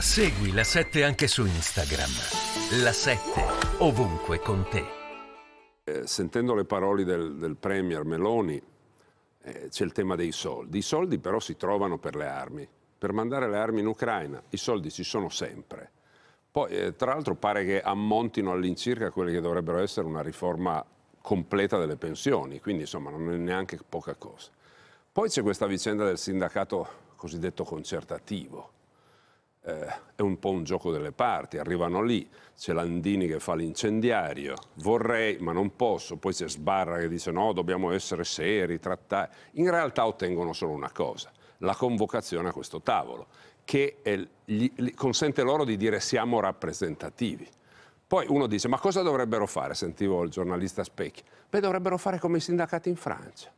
Segui la 7 anche su Instagram. La 7 ovunque con te. Eh, sentendo le parole del, del Premier Meloni, eh, c'è il tema dei soldi. I soldi però si trovano per le armi. Per mandare le armi in Ucraina i soldi ci sono sempre. Poi, eh, tra l'altro, pare che ammontino all'incirca quelle che dovrebbero essere una riforma completa delle pensioni, quindi insomma non è neanche poca cosa. Poi c'è questa vicenda del sindacato cosiddetto concertativo eh, è un po' un gioco delle parti, arrivano lì, c'è Landini che fa l'incendiario, vorrei ma non posso, poi c'è Sbarra che dice no, dobbiamo essere seri, trattare. In realtà ottengono solo una cosa, la convocazione a questo tavolo, che è, gli, gli consente loro di dire siamo rappresentativi. Poi uno dice, ma cosa dovrebbero fare? Sentivo il giornalista Specchi. Beh, dovrebbero fare come i sindacati in Francia,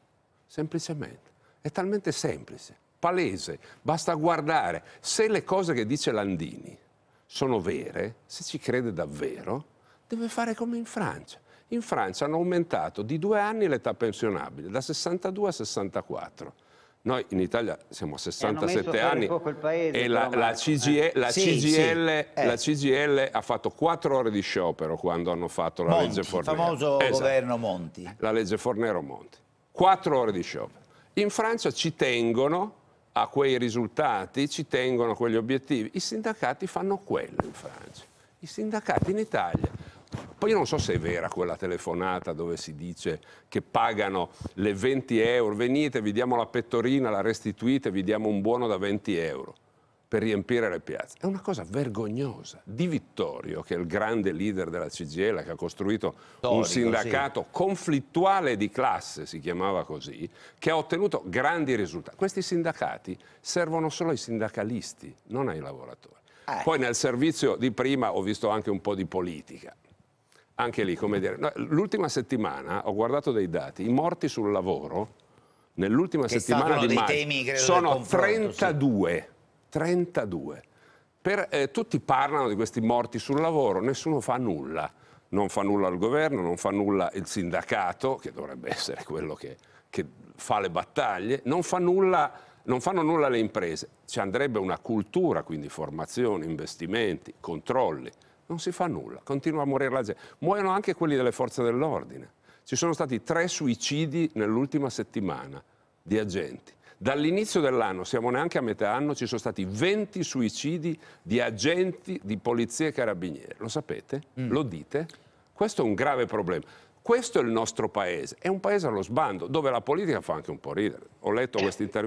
semplicemente. È talmente semplice palese, basta guardare. Se le cose che dice Landini sono vere, se ci crede davvero, deve fare come in Francia. In Francia hanno aumentato di due anni l'età pensionabile, da 62 a 64. Noi in Italia siamo a 67 eh, anni paese, e la, la, CGL, eh. la, sì, CGL, sì. Eh. la, CGL, ha fatto quattro ore di sciopero quando hanno fatto la Monti, legge Fornero. Il famoso esatto. governo Monti. La legge Fornero-Monti. 4 ore di sciopero. In Francia ci tengono a quei risultati, ci tengono a quegli obiettivi. I sindacati fanno quello in Francia, i sindacati in Italia. Poi io non so se è vera quella telefonata dove si dice che pagano le 20 euro, venite, vi diamo la pettorina, la restituite, vi diamo un buono da 20 euro per riempire le piazze. È una cosa vergognosa. Di Vittorio, che è il grande leader della CGL, che ha costruito Storico, un sindacato sì. conflittuale di classe, si chiamava così, che ha ottenuto grandi risultati. Questi sindacati servono solo ai sindacalisti, non ai lavoratori. Eh. Poi nel servizio di prima ho visto anche un po' di politica anche lì, come dire, l'ultima settimana ho guardato dei dati, i morti sul lavoro nell'ultima settimana di maggio temi, sono 32. Sì. 32. Per, eh, tutti parlano di questi morti sul lavoro, nessuno fa nulla. Non fa nulla il governo, non fa nulla il sindacato, che dovrebbe essere quello che, che fa le battaglie, non, fa nulla, non fanno nulla le imprese. Ci andrebbe una cultura, quindi formazione, investimenti, controlli. Non si fa nulla, continua a morire la gente. Muoiono anche quelli delle forze dell'ordine. Ci sono stati tre suicidi nell'ultima settimana di agenti. Dall'inizio dell'anno, siamo neanche a metà anno, ci sono stati 20 suicidi di agenti di polizia e carabinieri. Lo sapete? Mm. Lo dite? Questo è un grave problema. Questo è il nostro paese, è un paese allo sbando, dove la politica fa anche un po' ridere. Ho letto eh. questa intervista.